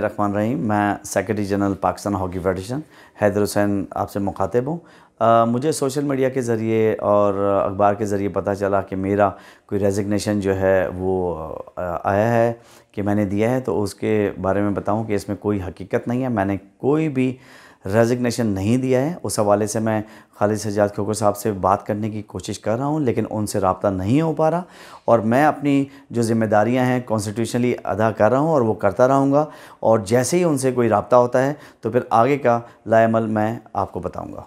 रखमान रहीम मैं secretary general Pakistan hockey federation Haider Hussain आपसे मुखातिब हूँ मुझे सोशल मीडिया के ज़रिए और अखबार के ज़रिए पता चला कि मेरा कोई रेजिग्नेशन जो है वो आया है कि मैंने दिया है तो उसके बारे में बताऊं कि इसमें कोई हकीकत नहीं है मैंने कोई भी रेजिग्नेशन नहीं दिया है उस हवाले से मैं खालिद सजाद खोकर साहब से बात करने की कोशिश कर रहा हूँ लेकिन उनसे रबता नहीं हो पा रहा और मैं अपनी जो जिम्मेदारियाँ हैं कॉन्स्टिट्यूशनली अदा कर रहा हूँ और वो करता रहूँगा और जैसे ही उनसे कोई रबता होता है तो फिर आगे का लाल मैं आपको बताऊँगा